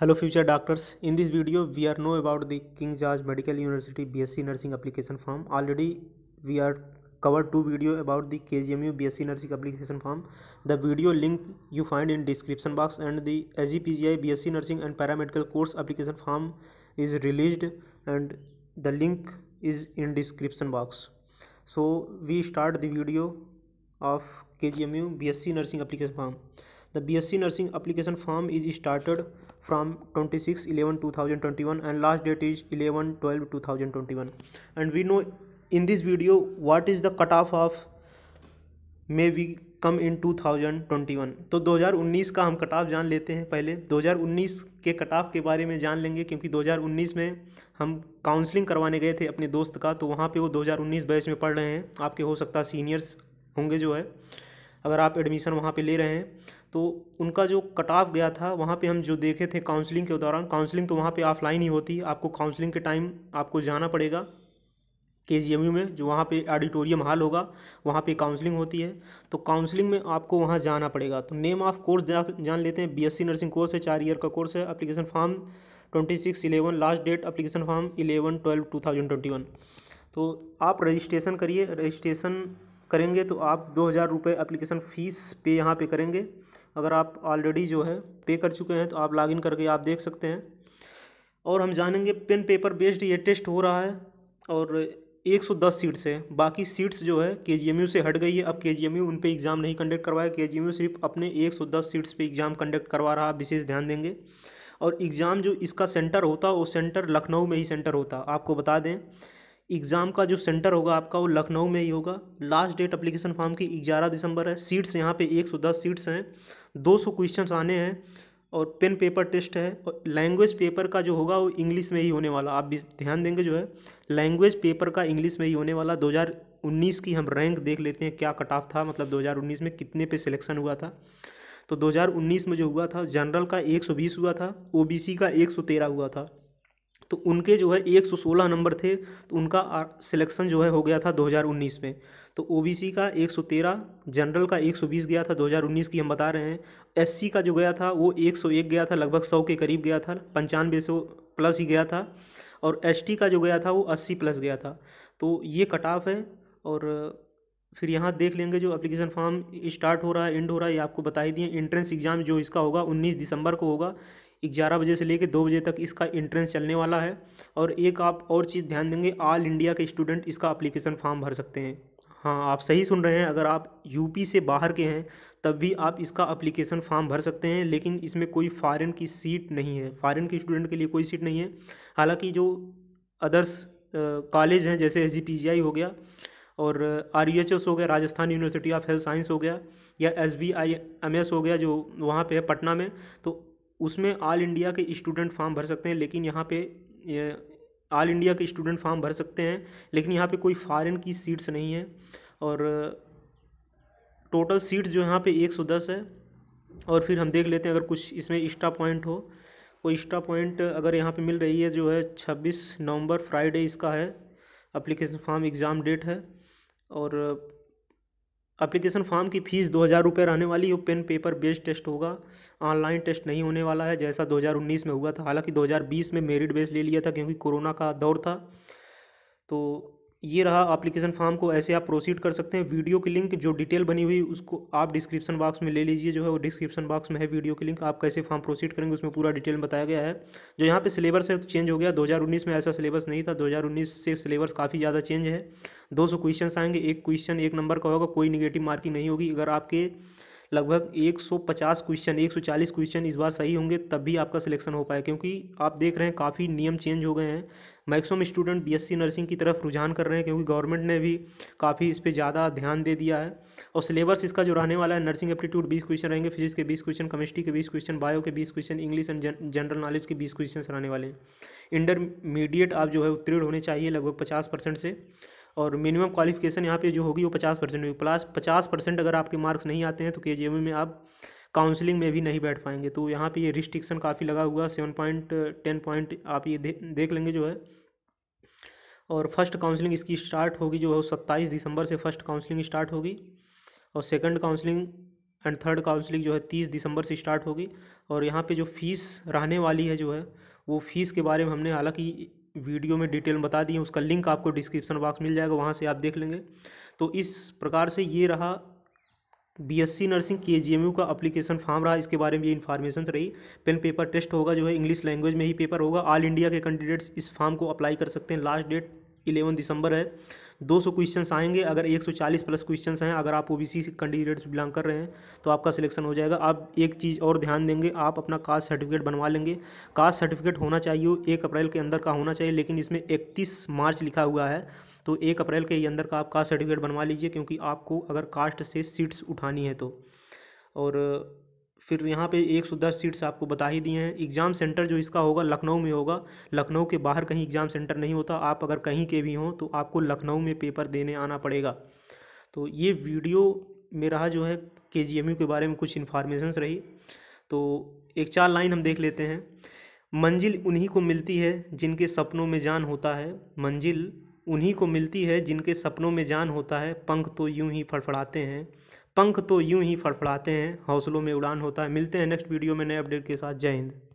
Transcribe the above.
Hello future doctors, in this video we are know about the King George Medical University BSc Nursing application form. Already we are covered two video about the KGMU BSc Nursing application form. The video link you find in description box and the SGPGI BSc Nursing and Paramedical course application form is released and the link is in description box. So we start the video of KGMU BSc Nursing application form. The B S C nursing application form is started from twenty six eleven two thousand twenty one and last date is eleven twelve two thousand twenty one and we know in this video what is the cut off off may we come in two thousand twenty one तो दो हज़ार उन्नीस का हम cut off जान लेते हैं पहले दो हज़ार उन्नीस के कट ऑफ के बारे में जान लेंगे क्योंकि दो हज़ार उन्नीस में हम काउंसलिंग करवाने गए थे अपने दोस्त का तो वहाँ पर वो दो हज़ार उन्नीस बैच में पढ़ रहे हैं आपके हो सकता है सीनियर्स होंगे जो है अगर आप एडमिशन वहाँ पर ले रहे हैं तो उनका जो कट ऑफ गया था वहाँ पे हम जो देखे थे काउंसलिंग के दौरान काउंसलिंग तो वहाँ पे ऑफलाइन ही होती आपको काउंसलिंग के टाइम आपको जाना पड़ेगा के जी में जो वहाँ पे ऑडिटोरियम हॉल होगा वहाँ पे काउंसलिंग होती है तो काउंसलिंग में आपको वहाँ जाना पड़ेगा तो नेम ऑफ कोर्स जा, जान लेते हैं बीएससी नर्सिंग कोर्स है चार ईयर का कोर्स है application form twenty six eleven last date application form eleven twelve two thousand twenty one तो आप रजिस्ट्रेशन करिए रजिस्ट्रेशन करेंगे तो आप दो हज़ार रुपये अप्लीकेशन फ़ीस पे यहाँ पे करेंगे अगर आप ऑलरेडी जो है पे कर चुके हैं तो आप लॉगिन करके आप देख सकते हैं और हम जानेंगे पेन पेपर बेस्ड ये टेस्ट हो रहा है और 110 सीट्स है बाकी सीट्स जो है के से हट गई है अब के जी उन पर एग्ज़ाम नहीं कंडक्ट करवाया के सिर्फ अपने 110 सीट्स पे एग्ज़ाम कंडक्ट करवा रहा है विशेष ध्यान देंगे और एग्ज़ाम जो इसका सेंटर होता वो सेंटर लखनऊ में ही सेंटर होता आपको बता दें एग्ज़ाम का जो सेंटर होगा आपका वो लखनऊ में ही होगा लास्ट डेट अप्लीकेशन फॉर्म की ग्यारह दिसंबर है सीट्स यहाँ पे दस सीट्स हैं सौ क्वेश्चन आने हैं और पेन पेपर टेस्ट है और लैंग्वेज पेपर का जो होगा वो इंग्लिश में ही होने वाला आप भी ध्यान देंगे जो है लैंग्वेज पेपर का इंग्लिश में ही होने वाला 2019 की हम रैंक देख लेते हैं क्या कट ऑफ था मतलब 2019 में कितने पे सिलेक्शन हुआ था तो 2019 में जो हुआ था जनरल का 120 हुआ था ओबीसी का 113 हुआ था तो उनके जो है एक सौ सोलह नंबर थे तो उनका सिलेक्शन जो है हो गया था 2019 में तो ओबीसी का एक सौ तेरह जनरल का एक सौ बीस गया था 2019 की हम बता रहे हैं एससी का जो गया था वो एक सौ एक गया था लगभग सौ के करीब गया था पंचानवे सौ प्लस ही गया था और एसटी का जो गया था वो अस्सी प्लस गया था तो ये कट ऑफ है और फिर यहाँ देख लेंगे जो एप्लीकेशन फॉर्म स्टार्ट हो रहा है एंड हो रहा है ये आपको बता ही दिए एंट्रेंस एग्ज़ाम जो इसका होगा उन्नीस दिसंबर को होगा ग्यारह बजे से लेकर दो बजे तक इसका एंट्रेंस चलने वाला है और एक आप और चीज़ ध्यान देंगे ऑल इंडिया के स्टूडेंट इसका अप्लीकेशन फॉर्म भर सकते हैं हाँ आप सही सुन रहे हैं अगर आप यूपी से बाहर के हैं तब भी आप इसका अप्लीकेशन फॉर्म भर सकते हैं लेकिन इसमें कोई फ़ारन की सीट नहीं है फ़ारेन के स्टूडेंट के लिए कोई सीट नहीं है हालांकि जो अदर्स कॉलेज हैं जैसे एस हो गया और आर ई एच एस हो गया Rajasthan university of health science हो गया या S B I M S हो गया जो वहाँ पर है पटना में तो उसमें ऑल इंडिया के स्टूडेंट फॉर्म भर सकते हैं लेकिन यहाँ पे ऑल इंडिया के स्टूडेंट फॉर्म भर सकते हैं लेकिन यहाँ पे कोई फॉरेन की सीट्स नहीं है और टोटल सीट्स जो यहाँ पे 110 है और फिर हम देख लेते हैं अगर कुछ इसमें एक्स्ट्रा पॉइंट हो कोई एक्स्ट्रा पॉइंट अगर यहाँ पे मिल रही है जो है 26 नवंबर फ्राइडे इसका है अप्लीकेशन फॉर्म एग्ज़ाम डेट है और अप्लीकेशन फॉर्म की फ़ीस दो हज़ार रुपये रहने वाली है पेन पेपर बेस्ड टेस्ट होगा ऑनलाइन टेस्ट नहीं होने वाला है जैसा 2019 में हुआ था हालांकि 2020 में मेरिट बेस ले लिया था क्योंकि कोरोना का दौर था तो ये रहा एप्लीकेशन फॉर्म को ऐसे आप प्रोसीड कर सकते हैं वीडियो की लिंक जो डिटेल बनी हुई उसको आप डिस्क्रिप्शन बॉक्स में ले लीजिए जो है वो डिस्क्रिप्शन बॉक्स में है वीडियो की लिंक आप कैसे फॉर्म प्रोसीड करेंगे उसमें पूरा डिटेल बताया गया है जो यहाँ पे सिलेबस है चेंज तो हो गया दो में ऐसा सिलेबस नहीं था दो से सिलेबस काफ़ी ज़्यादा चेंज है दो सौ क्वेश्चन आएंगे एक क्वेश्चन एक नंबर का होगा कोई निगेटिव मार्किंग नहीं होगी अगर आपके लगभग 150 क्वेश्चन 140 क्वेश्चन इस बार सही होंगे तब भी आपका सिलेक्शन हो पाए क्योंकि आप देख रहे हैं काफ़ी नियम चेंज हो गए हैं मैक्सिमम स्टूडेंट बीएससी नर्सिंग की तरफ रुझान कर रहे हैं क्योंकि गवर्नमेंट ने भी काफ़ी इस पर ज़्यादा ध्यान दे दिया है और सिलेबस इसका जो रहने वाला है नर्सिंग एप्टीट्यूड बीस क्वेश्चन रहेंगे फिजिक्स के बीस क्वेश्चन केमिस्ट्री के बीस क्वेश्चन बायो के बीस question English and general knowledge के बीस क्वेश्चन रहने वाले हैं इंटरमीडिएट आप जो है उत्तीर्ण होने चाहिए लगभग पचास परसेंट से और मिनिमम क्वालिफिकेशन यहाँ पे जो होगी वो पचास परसेंट होगी प्लस पचास परसेंट अगर आपके मार्क्स नहीं आते हैं तो के में आप काउंसलिंग में भी नहीं बैठ पाएंगे तो यहाँ पे ये रिस्ट्रिक्शन काफ़ी लगा हुआ सेवन पॉइंट टेन पॉइंट आप ये दे, देख लेंगे जो है और फर्स्ट काउंसलिंग इसकी स्टार्ट होगी जो है सत्ताईस दिसंबर से फर्स्ट काउंसलिंग स्टार्ट होगी और second counselling and third counselling जो है तीस दिसंबर से स्टार्ट होगी और यहाँ पर जो फीस रहने वाली है जो है वो फीस के बारे में हमने हालांकि वीडियो में डिटेल बता दिए उसका लिंक आपको डिस्क्रिप्शन बॉक्स मिल जाएगा वहाँ से आप देख लेंगे तो इस प्रकार से ये रहा बीएससी नर्सिंग केजीएमयू का एप्लीकेशन फॉर्म रहा इसके बारे में ये इन्फॉर्मेशन रही पेन पेपर टेस्ट होगा जो है इंग्लिश लैंग्वेज में ही पेपर होगा ऑल इंडिया के कैंडिडेट्स इस फॉर्म को अप्लाई कर सकते हैं लास्ट डेट इलेवन दिसंबर है 200 क्वेश्चंस आएंगे अगर 140 प्लस क्वेश्चंस हैं अगर आप ओबीसी कैंडिडेट्स बिलोंग कर रहे हैं तो आपका सिलेक्शन हो जाएगा आप एक चीज़ और ध्यान देंगे आप अपना कास्ट सर्टिफिकेट बनवा लेंगे कास्ट सर्टिफिकेट होना चाहिए एक अप्रैल के अंदर का होना चाहिए लेकिन इसमें इकतीस मार्च लिखा हुआ है तो एक अप्रैल के अंदर का आप कास्ट सर्टिफिकेट बनवा लीजिए क्योंकि आपको अगर कास्ट से सीट्स उठानी है तो और फिर यहाँ पे दस सीट्स आपको बता ही दिए हैं एग्ज़ाम सेंटर जो इसका होगा लखनऊ में होगा लखनऊ के बाहर कहीं एग्ज़ाम सेंटर नहीं होता आप अगर कहीं के भी हों तो आपको लखनऊ में पेपर देने आना पड़ेगा तो ये वीडियो में रहा जो है के जी एम यू के बारे में कुछ इन्फॉर्मेशन रही तो एक चार लाइन हम देख लेते हैं मंजिल उन्हीं को मिलती है जिनके सपनों में जान होता है मंजिल उन्हीं को मिलती है जिनके सपनों में जान होता है पंख तो यूं ही फड़फड़ाते हैं पंख तो यूं ही फड़फड़ाते हैं हौसलों में उड़ान होता है मिलते हैं नेक्स्ट वीडियो में नए अपडेट के साथ जय हिंद